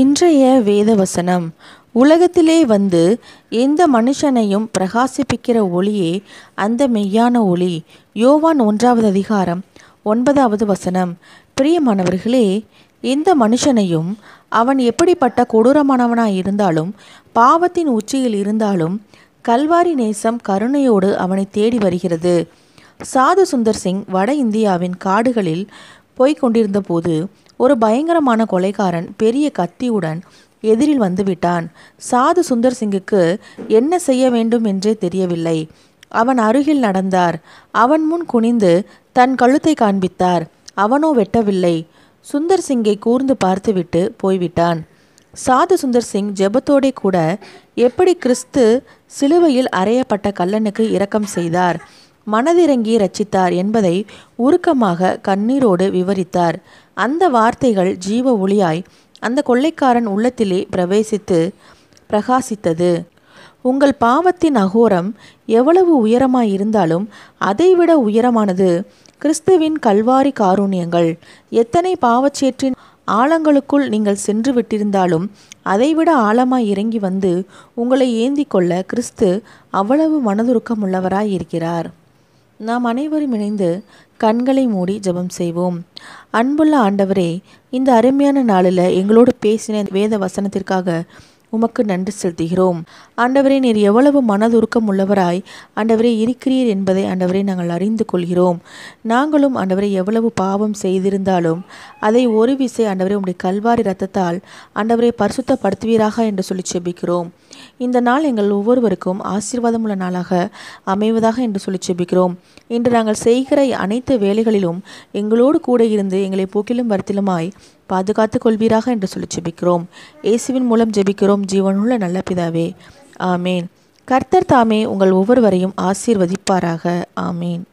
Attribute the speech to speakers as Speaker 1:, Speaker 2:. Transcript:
Speaker 1: இன்றைய வேத வசனம் உலகத்திலே வந்து எந்த மனுஷனையும் பிரகாசிப்பிக்கிற ஒளியே அந்த மெய்யான ஒளி யோவான் ஒன்றாவது அதிகாரம் ஒன்பதாவது வசனம் பிரியமானவர்களே எந்த மனுஷனையும் அவன் எப்படிப்பட்ட கொடூரமானவனாய் இருந்தாலும் பாவத்தின் உச்சியில் இருந்தாலும் கல்வாரி நேசம் கருணையோடு அவனை தேடி வருகிறது சாது சுந்தர் சிங் வட இந்தியாவின் காடுகளில் போய்க் கொண்டிருந்தபோது போது ஒரு பயங்கரமான கொலைகாரன் பெரிய கத்தியுடன் எதிரில் வந்துவிட்டான் சாது சுந்தர் சிங்குக்கு என்ன செய்ய வேண்டும் என்றே தெரியவில்லை அவன் அருகில் நடந்தார் அவன் முன் குனிந்து தன் கழுத்தை காண்பித்தார் அவனோ வெட்டவில்லை சுந்தர் சிங்கை கூர்ந்து பார்த்துவிட்டு போய்விட்டான் சாது சுந்தர் சிங் ஜெபத்தோடே கூட எப்படி கிறிஸ்து சிலுவையில் அறையப்பட்ட கல்லனுக்கு இரக்கம் செய்தார் மனதிறங்கி ரச்சித்தார் என்பதை உருக்கமாக கண்ணீரோடு விவரித்தார் அந்த வார்த்தைகள் ஜீவ ஒளியாய் அந்த கொள்ளைக்காரன் உள்ளத்திலே பிரவேசித்து பிரகாசித்தது உங்கள் பாவத்தின் அகோரம் எவ்வளவு உயரமாய் இருந்தாலும் அதைவிட உயரமானது கிறிஸ்துவின் கல்வாரி காரூணியங்கள் எத்தனை பாவச்சேற்றின் ஆழங்களுக்குள் நீங்கள் சென்று விட்டிருந்தாலும் அதைவிட ஆழமாய் இறங்கி வந்து உங்களை ஏந்தி கொள்ள கிறிஸ்து அவ்வளவு மனதுருக்கமுள்ளவராயிருக்கிறார் இருக்கிறார் நாம் அனைவரும் இணைந்து கண்களை மூடி ஜபம் செய்வோம் அன்புள்ள ஆண்டவரே இந்த அருமையான நாளில் எங்களோடு பேசின வேத வசனத்திற்காக உமக்கு நன்றி செலுத்துகிறோம் ஆண்டவரே நீர் எவ்வளவு மனதுருக்கம் உள்ளவராய் ஆண்டவரே இருக்கிறீர் என்பதை ஆண்டவரே நாங்கள் அறிந்து கொள்கிறோம் நாங்களும் ஆண்டவரை எவ்வளவு பாவம் செய்திருந்தாலும் அதை ஒரு விசை ஆண்டவரே உடைய கல்வாரி ரத்தத்தால் ஆண்டவரை பரிசுத்தப்படுத்துவீராக என்று சொல்லி செபிக்கிறோம் இந்த நாள் எங்கள் ஒவ்வொருவருக்கும் ஆசீர்வாதமுள்ள நாளாக அமைவதாக என்று சொல்லி செபிக்கிறோம் இன்று நாங்கள் செய்கிற அனைத்து வேலைகளிலும் எங்களோடு கூட இருந்து எங்களை போக்கிலும் வருத்திலுமாய் பாதுகாத்து கொள்வீராக என்று சொல்லி செபிக்கிறோம் இயேசுவின் மூலம் ஜெபிக்கிறோம் ஜீவனுள்ள நல்ல பிதாவே ஆமேன் கர்த்தர் தாமே உங்கள் ஒவ்வொருவரையும் ஆசீர்வதிப்பாராக ஆமீன்